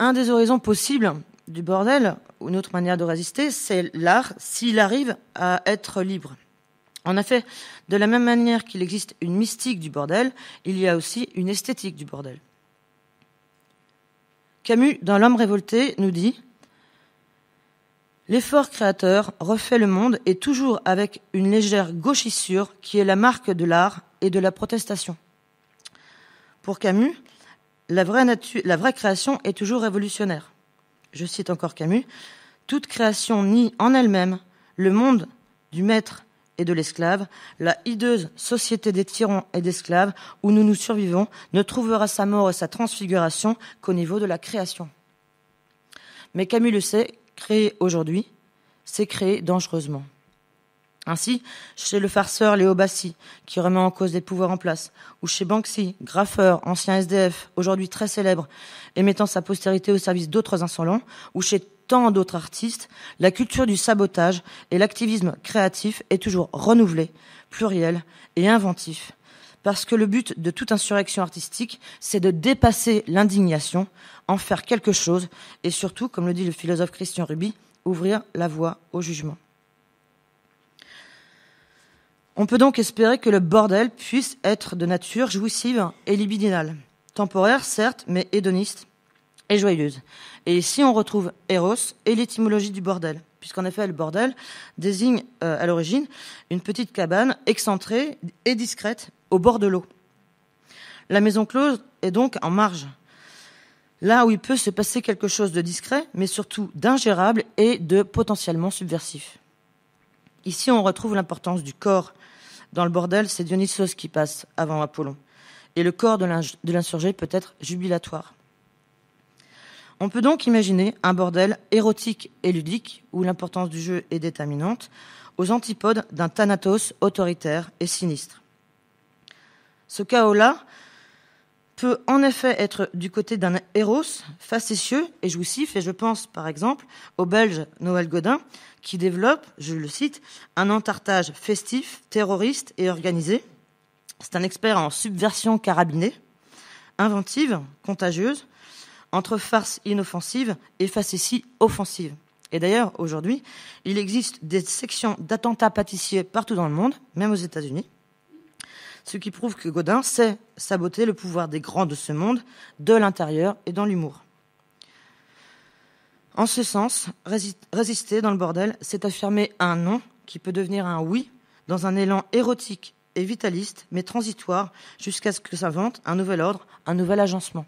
Un des horizons possibles du bordel, une autre manière de résister, c'est l'art s'il arrive à être libre. En effet, de la même manière qu'il existe une mystique du bordel, il y a aussi une esthétique du bordel. Camus, dans L'homme révolté, nous dit L'effort créateur refait le monde et toujours avec une légère gauchissure qui est la marque de l'art et de la protestation. Pour Camus, la vraie, création est toujours révolutionnaire. Je cite encore Camus, toute création nie en elle-même le monde du maître et de l'esclave, la hideuse société des tyrans et d'esclaves où nous nous survivons ne trouvera sa mort et sa transfiguration qu'au niveau de la création. Mais Camus le sait, créer aujourd'hui, c'est créer dangereusement. Ainsi, chez le farceur Léo Bassi, qui remet en cause des pouvoirs en place, ou chez Banksy, graffeur, ancien SDF, aujourd'hui très célèbre, et mettant sa postérité au service d'autres insolents, ou chez tant d'autres artistes, la culture du sabotage et l'activisme créatif est toujours renouvelée, pluriel et inventif. Parce que le but de toute insurrection artistique, c'est de dépasser l'indignation, en faire quelque chose, et surtout, comme le dit le philosophe Christian Ruby, ouvrir la voie au jugement. On peut donc espérer que le bordel puisse être de nature jouissive et libidinale, temporaire certes, mais hédoniste et joyeuse. Et ici on retrouve Eros et l'étymologie du bordel, puisqu'en effet le bordel désigne euh, à l'origine une petite cabane excentrée et discrète au bord de l'eau. La maison close est donc en marge, là où il peut se passer quelque chose de discret, mais surtout d'ingérable et de potentiellement subversif. Ici, on retrouve l'importance du corps. Dans le bordel, c'est Dionysos qui passe avant Apollon. Et le corps de l'insurgé peut être jubilatoire. On peut donc imaginer un bordel érotique et ludique, où l'importance du jeu est déterminante, aux antipodes d'un Thanatos autoritaire et sinistre. Ce chaos-là peut en effet être du côté d'un héros facétieux et jouissif, et je pense par exemple au Belge Noël Godin, qui développe, je le cite, un entartage festif, terroriste et organisé. C'est un expert en subversion carabinée, inventive, contagieuse, entre farce inoffensive et facétie offensive. Et d'ailleurs, aujourd'hui, il existe des sections d'attentats pâtissiers partout dans le monde, même aux États-Unis ce qui prouve que Godin sait saboter le pouvoir des grands de ce monde, de l'intérieur et dans l'humour. En ce sens, résister dans le bordel, c'est affirmer un non qui peut devenir un oui dans un élan érotique et vitaliste, mais transitoire, jusqu'à ce que s'invente un nouvel ordre, un nouvel agencement.